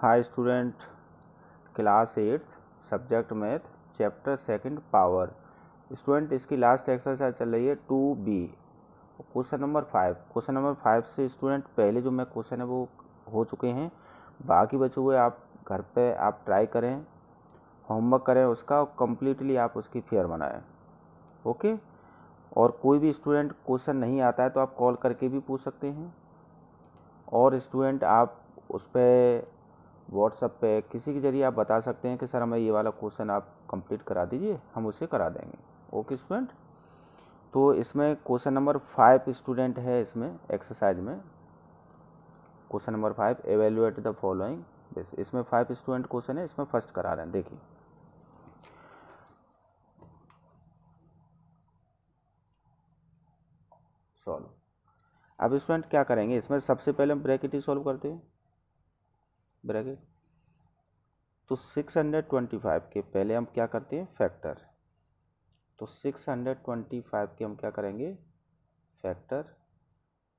high student class eighth subject math chapter second power student इसकी last exercise चल रही है two B question number five question number five से student पहले जो मैं क्वेश्चन है वो हो चुके हैं बाकी बचे हुए आप घर पे आप ट्राई करें होमवर्क करें उसका कम्प्लीटली आप उसकी फेयर बनाएं ओके और कोई भी स्टूडेंट क्वेश्चन नहीं आता है तो आप कॉल करके भी पूछ सकते हैं और स्टूडेंट आप उस पर व्हाट्सअप पे किसी के ज़रिए आप बता सकते हैं कि सर हमें ये वाला क्वेश्चन आप कंप्लीट करा दीजिए हम उसे करा देंगे ओके स्टूडेंट तो इसमें क्वेश्चन नंबर फाइव स्टूडेंट है इसमें एक्सरसाइज में question number five evaluate the following this इसमें फाइव स्टूडेंट क्वेश्चन है इसमें फर्स्ट करा रहे हैं देखिए सॉल्व अब स्टूडेंट क्या करेंगे इसमें सबसे पहले हम ब्रैकेट ही सॉल्व करते हैं ब्रैकेट तो 625 के पहले हम क्या करते हैं फैक्टर तो 625 के हम क्या करेंगे फैक्टर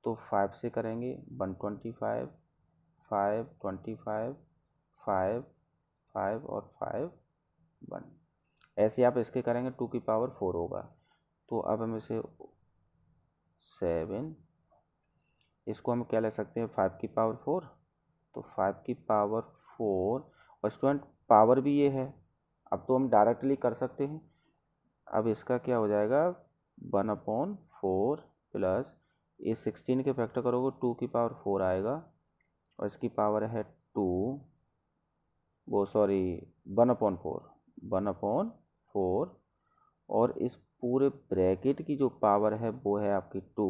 तो 5 से करेंगे 125 5 25 5 5 और 5 1 ऐसे आप इसके करेंगे टू की पावर फोर होगा तो अब हम इसे सेवन इसको हम क्या ले सकते हैं फाइव की पावर फोर तो फाइव की पावर फोर और स्टूडेंट पावर भी ये है अब तो हम डायरेक्टली कर सकते हैं अब इसका क्या हो जाएगा वन अपॉन फोर प्लस ये सिक्सटीन के फैक्टर करोगे टू की पावर फोर आएगा और इसकी पावर है टू वो sorry one upon four one upon four और इस पूरे ब्रैकेट की जो पावर है वो है आपकी टू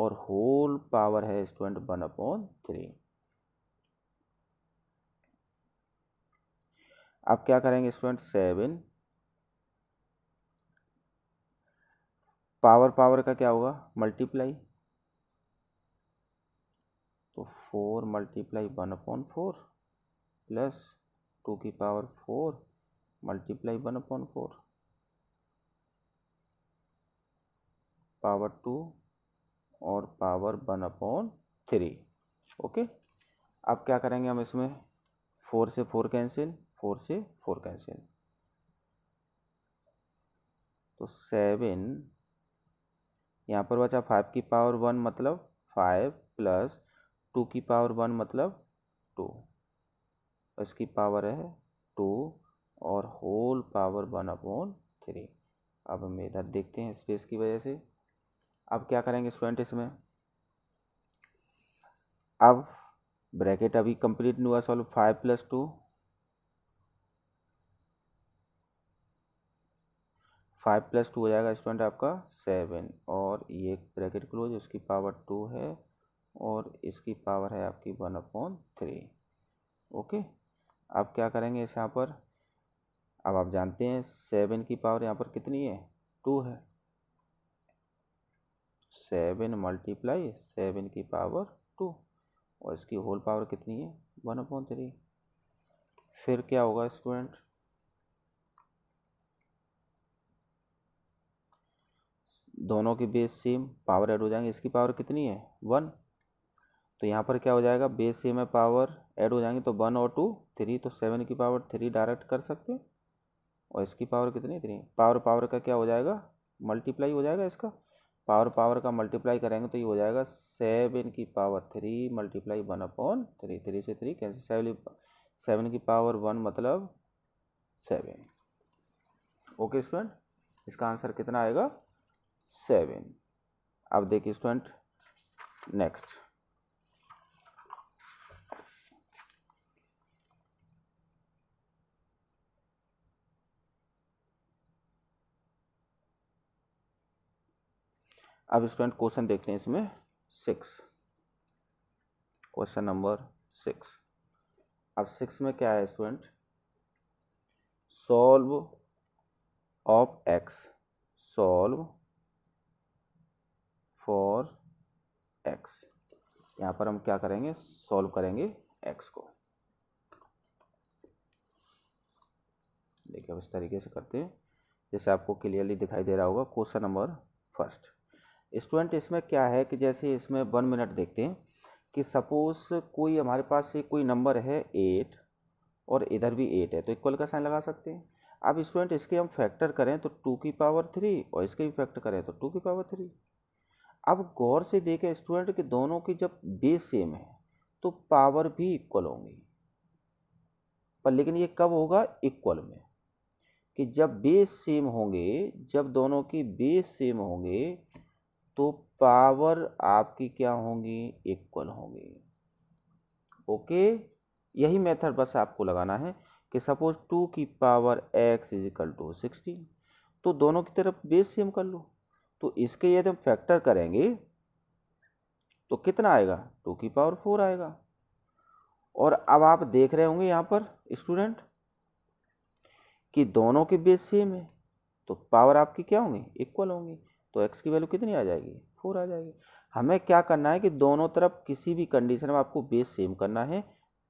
और होल पावर है स्टूडेंट वन अपॉन थ्री आप क्या करेंगे स्टूडेंट सेवन पावर पावर का क्या होगा मल्टीप्लाई तो four multiply one upon four plus two की power four multiply one upon four power two और power one upon three okay अब क्या करेंगे हम इसमें फोर से फोर कैंसिल फोर से फोर कैंसिल तो सेवन यहाँ पर बचा फाइव की पावर वन मतलब फाइव प्लस टू की पावर वन मतलब टू इसकी पावर है टू और whole power one upon three अब हम इधर देखते हैं स्पेस की वजह से अब क्या करेंगे स्टूडेंट इसमें अब ब्रैकेट अभी कंप्लीट नहीं हुआ solve five plus two five plus two हो जाएगा स्टूडेंट आपका सेवन और ये ब्रैकेट क्लोज उसकी पावर टू है और इसकी पावर है आपकी वन अपॉन थ्री ओके अब क्या करेंगे इस यहाँ पर अब आप जानते हैं सेवन की पावर यहाँ पर कितनी है टू है सेवन मल्टीप्लाई सेवन की पावर टू और इसकी होल पावर कितनी है वन अपॉन थ्री फिर क्या होगा स्टूडेंट दोनों की बेस सेम पावर ऐड हो जाएंगे इसकी पावर कितनी है वन तो यहाँ पर क्या हो जाएगा बेस सेम है पावर ऐड हो जाएंगे तो वन और टू थ्री तो सेवन की पावर थ्री डायरेक्ट कर सकते हैं और इसकी पावर कितनी थ्री पावर पावर का क्या हो जाएगा मल्टीप्लाई हो जाएगा इसका पावर पावर का मल्टीप्लाई करेंगे तो ये हो जाएगा सेवन की power three multiply one upon three three से थ्री कैंसिल सेवन सेवन की पावर वन मतलब सेवन ओके स्टूडेंट इसका आंसर कितना आएगा सेवन अब देखिए स्टूडेंट नेक्स्ट अब स्टूडेंट क्वेश्चन देखते हैं इसमें सिक्स क्वेश्चन नंबर सिक्स अब सिक्स में क्या है student solve of X solve for X यहाँ पर हम क्या करेंगे सॉल्व करेंगे एक्स को देखिए अब इस तरीके से करते हैं जैसे आपको क्लियरली दिखाई दे रहा होगा क्वेश्चन नंबर फर्स्ट स्टूडेंट इसमें क्या है कि जैसे इसमें वन मिनट देखते हैं कि सपोज़ कोई हमारे पास कोई नंबर है एट और इधर भी एट है तो इक्वल का साइन लगा सकते हैं अब स्टूडेंट इसके हम फैक्टर करें तो टू की पावर थ्री और इसके भी फैक्टर करें तो टू की पावर थ्री अब गौर से देखें स्टूडेंट कि दोनों की जब बेस सेम है तो पावर भी इक्वल होंगी पर लेकिन ये कब होगा इक्वल में कि जब बेस सेम होंगे जब दोनों की बेस सेम होंगे तो पावर आपकी क्या होंगी इक्वल होंगी ओके यही मेथड बस आपको लगाना है कि सपोज टू की power X is equal to sixty तो दोनों की तरफ बेस सेम कर लो तो इसके यदि हम फैक्टर करेंगे तो कितना आएगा टू की पावर फोर आएगा और अब आप देख रहे होंगे यहाँ पर स्टूडेंट कि दोनों के बेस सेम है तो पावर आपकी क्या होंगी इक्वल होंगी तो एक्स की वैल्यू कितनी आ जाएगी फोर आ जाएगी हमें क्या करना है कि दोनों तरफ किसी भी कंडीशन में आपको बेस सेम करना है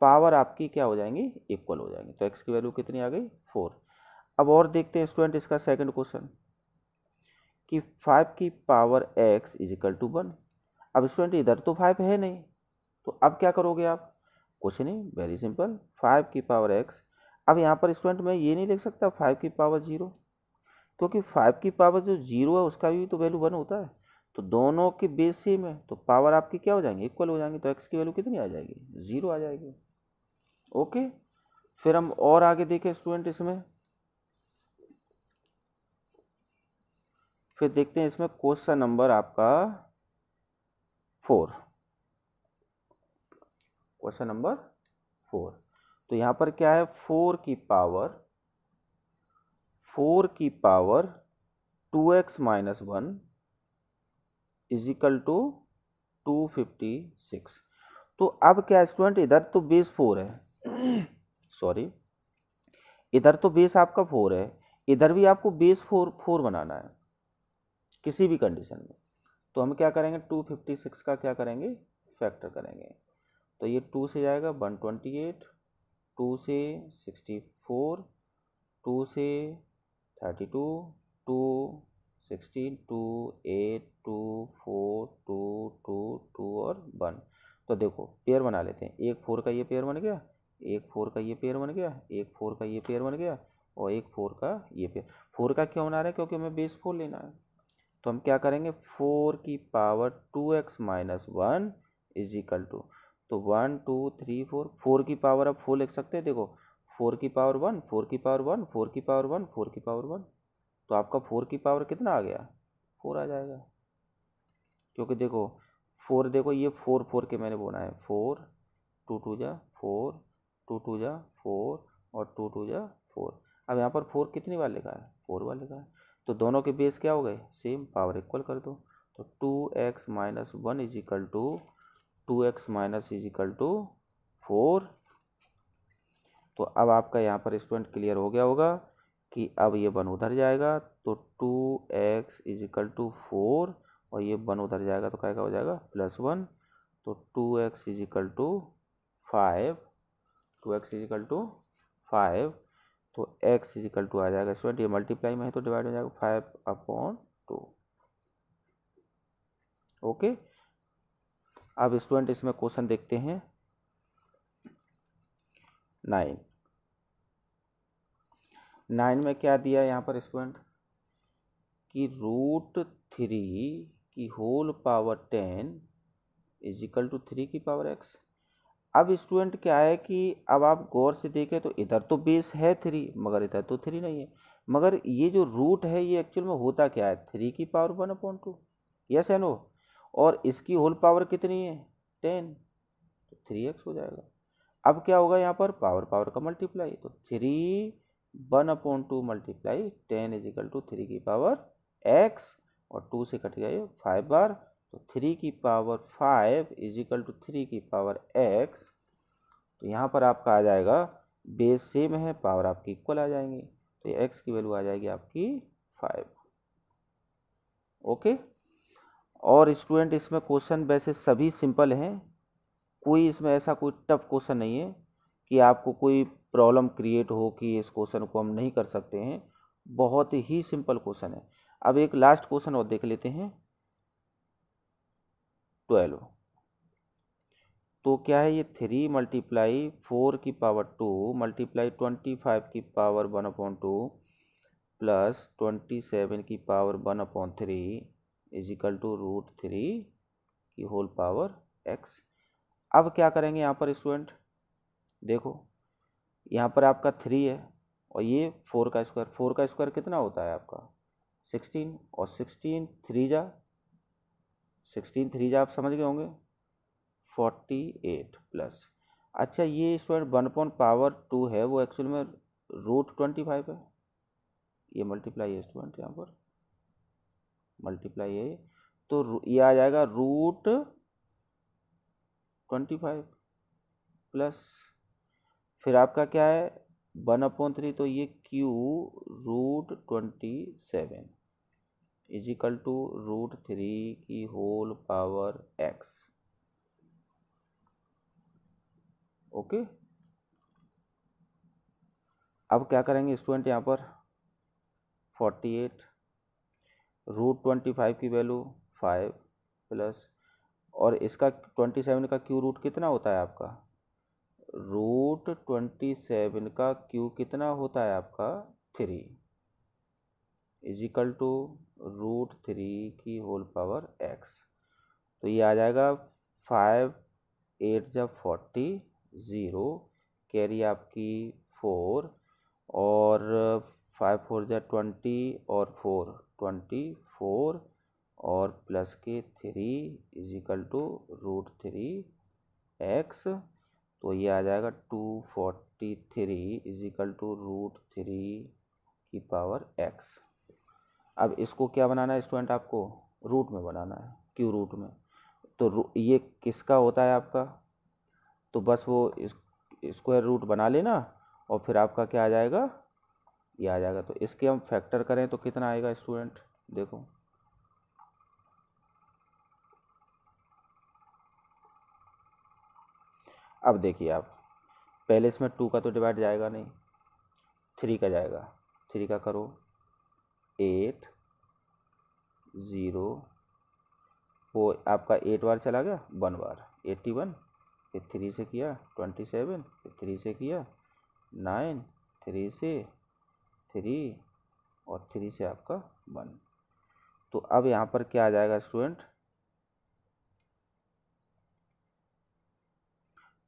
पावर आपकी क्या हो जाएंगी इक्वल हो जाएंगी तो एक्स की वैल्यू कितनी आ गई फोर अब और देखते हैं स्टूडेंट इसका सेकंड क्वेश्चन कि फाइव की power X is equal to one अब स्टूडेंट इधर तो फाइव है नहीं तो अब क्या करोगे आप कुछ नहीं वेरी सिंपल फाइव की पावर एक्स अब यहाँ पर स्टूडेंट मैं ये नहीं लिख सकता फाइव की पावर जीरो क्योंकि फाइव की पावर जो जीरो है उसका भी तो वैल्यू वन होता है तो दोनों के बेस सेम है तो पावर आपकी क्या हो जाएंगे इक्वल हो जाएंगे तो एक्स की वैल्यू कितनी आ जाएगी ज़ीरो आ जाएगी ओके फिर हम और आगे देखें स्टूडेंट इसमें फिर देखते हैं इसमें क्वेश्चन नंबर आपका फोर क्वेश्चन नंबर फोर तो यहां पर क्या है फोर की पावर फोर की power two X minus one is equal to two fifty six तो अब क्या स्टूडेंट इधर तो बेस फोर है सॉरी इधर तो बेस आपका फोर है इधर भी आपको बेस फोर फोर बनाना है किसी भी कंडीशन में तो हम क्या करेंगे टू फिफ्टी सिक्स का क्या करेंगे फैक्टर करेंगे तो ये टू से जाएगा वन ट्वेंटी एट टू से सिक्सटी फोर टू से thirty two two sixteen two eight two four two two two और वन तो देखो पेयर बना लेते हैं एक फोर का ये पेयर बन गया एक फोर का ये पेयर बन गया एक फोर का ये पेयर बन गया और एक फोर का ये पेयर फोर का क्यों बना रहे हैं क्योंकि हमें बेस फोर लेना है तो हम क्या करेंगे फोर की power two X minus one is equal to तो one two three four four की पावर आप फोर लिख सकते हैं देखो फोर की पावर वन फोर की पावर वन फोर की पावर वन फोर की पावर वन तो आपका फोर की पावर कितना आ गया फोर आ जाएगा क्योंकि देखो फोर देखो ये फोर फोर के मैंने बोला है फोर टू टू जा फोर टू टू जा फोर और टू टू जा फोर अब यहाँ पर फोर कितनी बार लिखा है फोर बार लिखा है तो दोनों के बेस क्या हो गए सेम पावर इक्वल कर दो तो two X minus one is equal to two X minus is equal to four तो अब आपका यहाँ पर स्टूडेंट क्लियर हो गया होगा कि अब ये वन उधर जाएगा तो two X is equal to four और ये वन उधर जाएगा तो क्या क्या हो जाएगा प्लस वन तो two X is equal to five two X is equal to five तो x इजिकल टू आ जाएगा स्टूडेंट ये मल्टीप्लाई में है तो डिवाइड हो जाएगा फाइव अपॉन टू ओके अब स्टूडेंट इसमें क्वेश्चन देखते हैं नाइन नाइन में क्या दिया यहाँ पर स्टूडेंट कि रूट थ्री की whole power ten is equal to three की पावर एक्स अब स्टूडेंट क्या है कि अब आप गौर से देखें तो इधर तो बेस है थ्री मगर इधर तो थ्री नहीं है मगर ये जो रूट है ये एक्चुअल में होता क्या है थ्री की power one upon two yes है नो और इसकी होल पावर कितनी है टेन तो थ्री एक्स हो जाएगा अब क्या होगा यहाँ पर पावर पावर का मल्टीप्लाई तो three one upon two multiply ten is equal to three की पावर एक्स और टू से कट गए फाइव बार तो थ्री की power five is equal to three की पावर एक्स तो यहाँ पर आपका आ जाएगा बेस सेम है पावर आपकी इक्वल आ जाएंगी तो एक्स की वैल्यू आ जाएगी आपकी फाइव ओके और स्टूडेंट इसमें क्वेश्चन वैसे सभी सिंपल हैं कोई इसमें ऐसा कोई टफ क्वेश्चन नहीं है कि आपको कोई प्रॉब्लम क्रिएट हो कि इस क्वेश्चन को हम नहीं कर सकते हैं बहुत ही सिंपल क्वेश्चन है अब एक लास्ट क्वेश्चन और देख लेते हैं ट्वेल्व तो क्या है ये थ्री मल्टीप्लाई फोर की power two multiply twenty five की power one upon two plus twenty seven की power one upon three is equal to root three की होल पावर एक्स अब क्या करेंगे यहाँ पर स्टूडेंट देखो यहाँ पर आपका थ्री है और ये फोर का स्क्वायर फोर का स्क्वायर कितना होता है आपका सिक्सटीन और सिक्सटीन थ्री जा सिक्सटीन थ्री आप समझ गए होंगे फोर्टी एट प्लस अच्छा ये student one point power two है वो एक्चुअल में रूट ट्वेंटी फाइव है ये मल्टीप्लाई है स्टूडेंट यहाँ पर मल्टीप्लाई है तो ये आ जाएगा रूट ट्वेंटी फाइव प्लस फिर आपका क्या है वन अपॉन थ्री तो ये cube root twenty seven is equal to root three की होल पावर एक्स ओके अब क्या करेंगे स्टूडेंट यहाँ पर forty eight root twenty five की वैल्यू फाइव प्लस और इसका ट्वेंटी सेवन का क्यू रूट कितना होता है आपका रूट ट्वेंटी सेवन का क्यू कितना होता है आपका three is equal to root three की होल पावर एक्स तो ये आ जाएगा फाइव एट जब फोर्टी ज़ीरो कैरी आपकी फोर और फाइव फोर जब ट्वेंटी और फोर ट्वेंटी फोर और प्लस के three is equal to root three X तो ये आ जाएगा two forty three is equal to root three की पावर एक्स अब इसको क्या बनाना है स्टूडेंट आपको रूट में बनाना है क्यू रूट में तो ये किसका होता है आपका तो बस वो इस स्क्वायर रूट बना लेना और फिर आपका क्या आ जाएगा ये आ जाएगा तो इसके हम फैक्टर करें तो कितना आएगा स्टूडेंट देखो अब देखिए आप पहले इसमें टू का तो डिवाइड जाएगा नहीं थ्री का जाएगा थ्री का करो एट ज़ीरो फोर आपका एट बार चला गया वन बार एट्टी वन फिर थ्री से किया ट्वेंटी सेवन फिर थ्री से किया नाइन थ्री से थ्री और थ्री से आपका वन तो अब यहाँ पर क्या आ जाएगा स्टूडेंट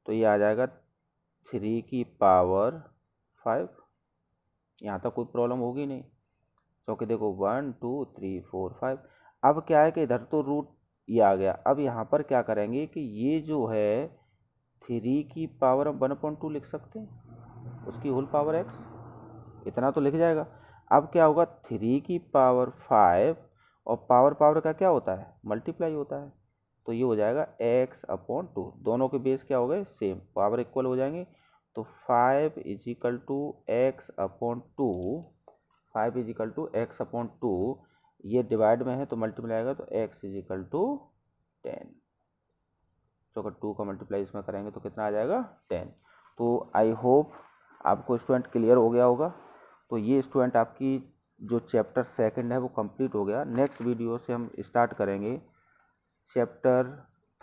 तो ये आ जाएगा थ्री की पावर फाइव यहाँ तक कोई प्रॉब्लम होगी नहीं क्योंकि देखो one two three four five अब क्या है कि इधर तो रूट ये आ गया अब यहाँ पर क्या करेंगे कि ये जो है थ्री की पावर हम वन पॉइंट टू लिख सकते हैं उसकी होल पावर एक्स इतना तो लिख जाएगा अब क्या होगा थ्री की पावर फाइव और पावर पावर का क्या होता है मल्टीप्लाई होता है तो ये हो जाएगा एक्स अपॉन टू दोनों के बेस क्या हो गए सेम पावर इक्वल हो जाएंगे तो five is equal to X upon two five is equal to X upon two ये डिवाइड में है तो मल्टीप्लाई आएगा तो X is equal to ten तो अगर टू का मल्टीप्लाई इसमें करेंगे तो कितना आ जाएगा टेन तो आई होप आपको स्टूडेंट क्लियर हो गया होगा तो ये स्टूडेंट आपकी जो चैप्टर सेकंड है वो कंप्लीट हो गया नेक्स्ट वीडियो से हम स्टार्ट करेंगे chapter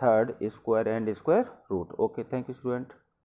third square and square root okay thank you student